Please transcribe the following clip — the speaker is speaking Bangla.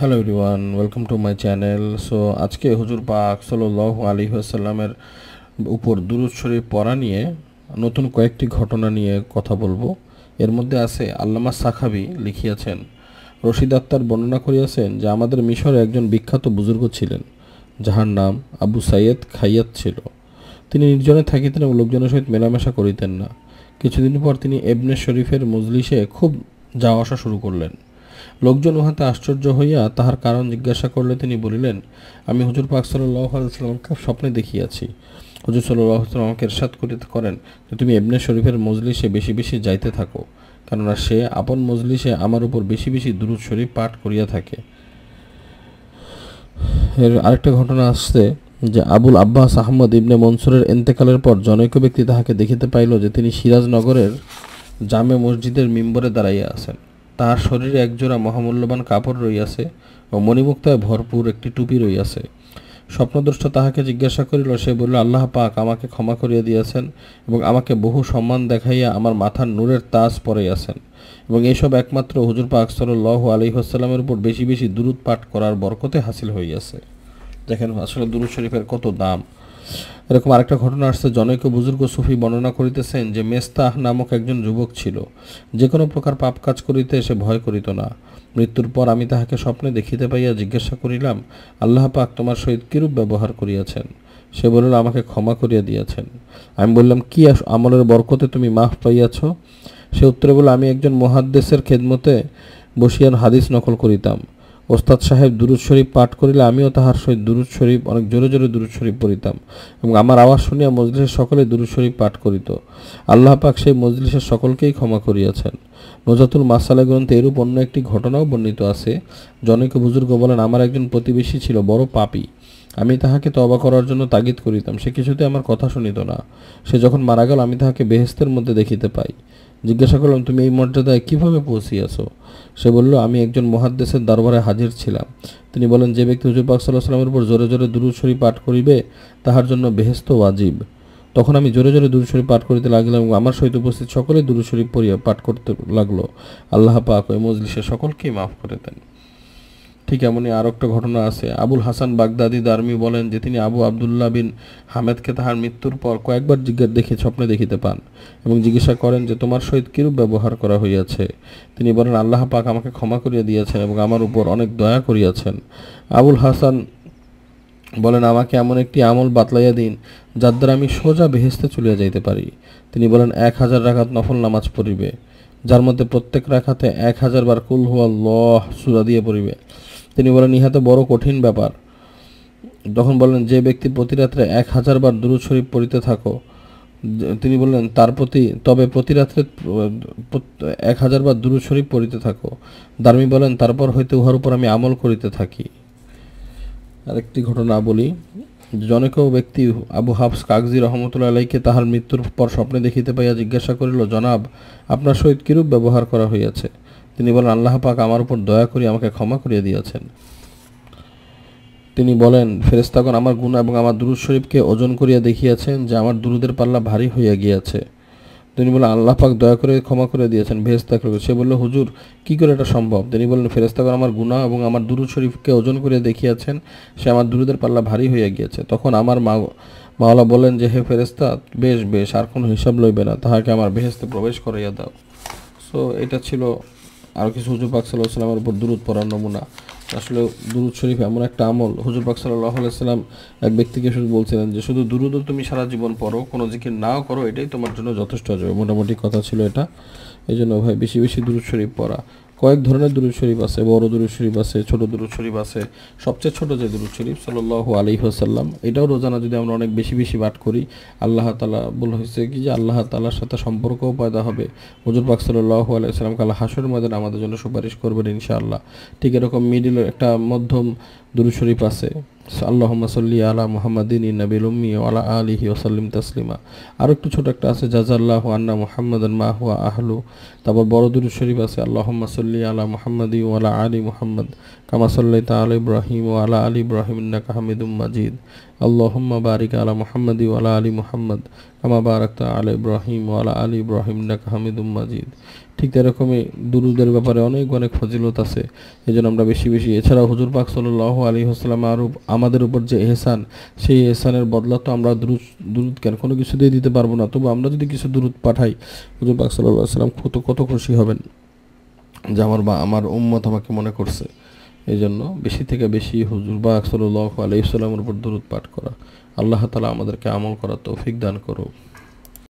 hello everyone welcome to my channel so আজকে হুজুর পাক সাল্লাহ আলী আসাল্লামের উপর দুরুদ শরীফ পড়া নিয়ে নতুন কয়েকটি ঘটনা নিয়ে কথা বলবো এর মধ্যে আছে আল্লামা সাখাবি লিখিয়াছেন রশিদ আত্মার বর্ণনা করিয়াছেন যে আমাদের মিশরে একজন বিখ্যাত বুজুর্গ ছিলেন যাহার নাম আবু সাইয়েদ খাইয়াত ছিল তিনি নির্জনে থাকিতেন এবং লোকজনের সহিত মেলামেশা করিতেন না কিছুদিন পর তিনি এবনে শরীফের মজলিসে খুব যাওয়া আসা শুরু করলেন লোকজন উহাতে আশ্চর্য হইয়া তাহার কারণ জিজ্ঞাসা করলে তিনি বলিলেন আমি হুজুর পাক সাল্লাহ স্বপ্নে দেখিয়াছি হুজুর সাল্লাহ আমাকে এরশাদ করিতে করেন যে তুমি এমনি শরীফের মজলিসে বেশি বেশি যাইতে থাকো কেননা সে আপন মজলিসে আমার উপর বেশি বেশি দুরুদ শরীফ পাঠ করিয়া থাকে এর আরেকটা ঘটনা আসছে যে আবুল আব্বাস আহমদ ইবনে মনসুরের এন্তেকালের পর জনৈক ব্যক্তি তাহাকে দেখিতে পাইল যে তিনি সিরাজনগরের জামে মসজিদের মিম্বরে দাঁড়াইয়া আছেন তাহার শরীরে একজোড়া মহামূল্যবান কাপড় রইয়াছে ও মণিমুক্তায় ভরপুর একটি টুপি রইয়াছে স্বপ্নদ্রষ্ট তাহাকে জিজ্ঞাসা করিল সে বলিল আল্লাহ পাক আমাকে ক্ষমা করিয়া দিয়াছেন এবং আমাকে বহু সম্মান দেখাইয়া আমার মাথার নূরের তাজ পরাইয়াছেন এবং এইসব একমাত্র হুজুর পাক সাল্লাহ আলী হাসালামের উপর বেশি বেশি দূরত পাঠ করার বরকতে হাসিল হইয়াছে দেখেন আসলে দুরুৎ শরীফের কত দাম এরকম আরেকটা ঘটনা আসছে জনৈক বুজুর্গ সুফি বর্ণনা করিতেছেন যে মেস্তাহ নামক একজন যুবক ছিল যে কোনো প্রকার পাপ কাজ করিতে সে ভয় করিত না মৃত্যুর পর আমি তাহাকে স্বপ্নে দেখিতে পাইয়া জিজ্ঞাসা করিলাম আল্লাহ পাক তোমার সহিত কিরূপ ব্যবহার করিয়াছেন সে বলিল আমাকে ক্ষমা করিয়া দিয়াছেন আমি বললাম কি আমলের বরকতে তুমি মাফ পাইয়াছ সে উত্তরে বলল আমি একজন মহাদ্দেশের খেদমতে বসিয়ান হাদিস নকল করিতাম ওস্তাদ সাহেব দুরুদ শরীফ পাঠ করিলে আমিও তাহার সহিত দুরুদ শরীফ অনেক জোরে জোরে দুরুদ শরীফ পড়িতাম এবং আমার আওয়াজ শুনিয়া মজলিসের সকলে দুরুদ শরীফ পাঠ করিত আল্লাহ পাক সেই মজলিসের সকলকেই ক্ষমা করিয়াছেন নজাতুল মাসালে গ্রন্থে এরূপ অন্য একটি ঘটনাও বর্ণিত আছে জনৈক বুজুর্গ বলেন আমার একজন প্রতিবেশী ছিল বড় পাপি আমি তাহাকে তবা করার জন্য তাগিদ করিতাম সে কিছুতে আমার কথা শুনিত না সে যখন মারা গেল আমি তাহাকে বেহেস্তের মধ্যে দেখিতে পাই জিজ্ঞাসা করলাম তুমি এই মর্যাদায় কিভাবে পৌঁছিয়েছো সে বলল আমি একজন মহাদ্দেশের দরবারে হাজির ছিলাম তিনি বলেন যে ব্যক্তি হুজুর পাক সাল্লাহ সাল্লামের উপর জোরে জোরে দুরুশ্বরী পাঠ করিবে তাহার জন্য বেহেস্ত ওয়াজিব তখন আমি জোরে জোরে দুরুশ্বরী পাঠ করিতে লাগলাম এবং আমার সহিত উপস্থিত সকলে দুরুশ্বরী পড়িয়া পাঠ করতে লাগলো আল্লাহ পাক ওই মজলিসে সকলকেই মাফ করে দেন ঠিক এমনই আর একটা ঘটনা আছে আবুল হাসান বাগদাদি দারমি বলেন যে তিনি আবু আবদুল্লাহ বিন হামেদকে তাহার মৃত্যুর পর কয়েকবার জিজ্ঞাসা দেখে স্বপ্নে দেখিতে পান এবং জিজ্ঞাসা করেন যে তোমার সহিত কিরূপ ব্যবহার করা হইয়াছে তিনি বলেন আল্লাহ পাক আমাকে ক্ষমা করিয়া দিয়েছেন এবং আমার উপর অনেক দয়া করিয়াছেন আবুল হাসান বলেন আমাকে এমন একটি আমল বাতলাইয়া দিন যার দ্বারা আমি সোজা বেহেস্তে চলিয়া যাইতে পারি তিনি বলেন এক হাজার রাখাত নফল নামাজ পড়িবে যার মধ্যে প্রত্যেক রাখাতে এক হাজার বার কুল হুয়া লহ সুরা দিয়ে পড়িবে তিনি বলেন ইহা তো বড় কঠিন ব্যাপার তখন বলেন যে ব্যক্তি প্রতিরাত্রে এক হাজারবার দুরুদ শরীফ পড়িতে থাকো তিনি বললেন তার প্রতি তবে প্রতিরাত্রে এক হাজারবার দুরুদ শরীফ পড়িতে থাকো দার্মি বলেন তারপর হইতে উহার উপর আমি আমল করিতে থাকি আরেকটি ঘটনা বলি জনক ব্যক্তি আবু হাফস কাগজি রহমতুল্লা আলাইকে তাহার মৃত্যুর পর স্বপ্নে দেখিতে পাইয়া জিজ্ঞাসা করিল জনাব আপনার সহিত কিরূপ ব্যবহার করা হইয়াছে তিনি বলেন আল্লাহ পাক আমার উপর দয়া করে আমাকে ক্ষমা করিয়া দিয়েছেন তিনি বলেন ফেরেস্তাগণ আমার গুণ এবং আমার দুরুদ শরীফকে ওজন করিয়া দেখিয়াছেন যে আমার দুরুদের পাল্লা ভারী হইয়া গিয়াছে তিনি বললেন আল্লাহ পাক দয়া করে ক্ষমা করে দিয়েছেন করে সে বলল হুজুর কি করে এটা সম্ভব তিনি বললেন ফেরেস্তাগণ আমার গুণা এবং আমার দুরুদ শরীফকে ওজন করিয়া দেখিয়াছেন সে আমার দুরুদের পাল্লা ভারী হইয়া গিয়েছে তখন আমার মা মাওলা বলেন যে হে ফেরেস্তা বেশ বেশ আর কোনো হিসাব লইবে না তাহাকে আমার বেহেস্তে প্রবেশ করাইয়া দাও সো এটা ছিল আরও কিছু হুজুর পাক সাল্লাহ সাল্লামের উপর দূরত পড়ার নমুনা আসলে দুরুদ শরীফ এমন একটা আমল হুজুর পাক সাল্লাহ এক ব্যক্তিকে শুধু বলছিলেন যে শুধু দুরুদ তুমি সারা জীবন পড়ো কোনো জিকির নাও করো এটাই তোমার জন্য যথেষ্ট হবে মোটামুটি কথা ছিল এটা এই জন্য ভাই বেশি বেশি দুরুদ শরীফ পড়া কয়েক ধরনের দুরুদ শরীফ আছে বড় দুরুদ শরীফ আছে ছোট দুরুদ শরীফ আছে সবচেয়ে ছোট যে দুরুদ শরীফ সাল্লু আলাইহি আসাল্লাম এটাও রোজানা যদি আমরা অনেক বেশি বেশি পাঠ করি আল্লাহ তালা বলা হয়েছে কি যে আল্লাহ তালার সাথে সম্পর্কও পয়দা হবে হজুর পাক সাল্লু আলাইসাল্লাম কাল হাসুর মাদান আমাদের জন্য সুপারিশ করবেন ইনশাআল্লাহ ঠিক এরকম মিডিল একটা মধ্যম দুরুদ শরীফ আছে আল্লাহম্মা সাল্লি আলা মোহাম্মদিন নবিল উম্মি আলা আলিহি ওসাল্লিম তাসলিমা আর একটু ছোট একটা আছে জাজাল্লাহ আন্না মোহাম্মদন মাহুয়া আহলু তারপর বড়দুর শরীফ আছে আল্লাহম্মা সাল্লি আলা মোহাম্মদি ও আলা আলী মোহাম্মদ কামা তা আল ইব্রাহিম ও আলা আলী ইব্রাহিম ইন্নাকা মাজিদ আল্লাহম্মা বারিক আলা মোহাম্মদি ওয়ালা আলী মোহাম্মদ কামা তা আল ইব্রাহিম ও আলা আলী ইব্রাহিম ইন্নাকা মাজিদ ঠিক এরকমই দুরুদের ব্যাপারে অনেক অনেক ফজিলত আছে এই জন্য আমরা বেশি বেশি এছাড়াও হুজুর পাক সাল আলী হাসলাম আর আমাদের উপর যে এহসান সেই এহসানের বদলা তো আমরা দুরুদ দুরুদ কেন কোনো কিছু দিয়ে দিতে পারবো না তবু আমরা যদি কিছু দুরুদ পাঠাই হুজুর পাক সাল্লাহ সাল্লাম কত কত খুশি হবেন যে আমার বা আমার উম্মত আমাকে মনে করছে এই জন্য বেশি থেকে বেশি হুজুর বা আকসল্লাহ আলাইসাল্লামের উপর দূরত পাঠ করা আল্লাহ তালা আমাদেরকে আমল করা তৌফিক দান করুক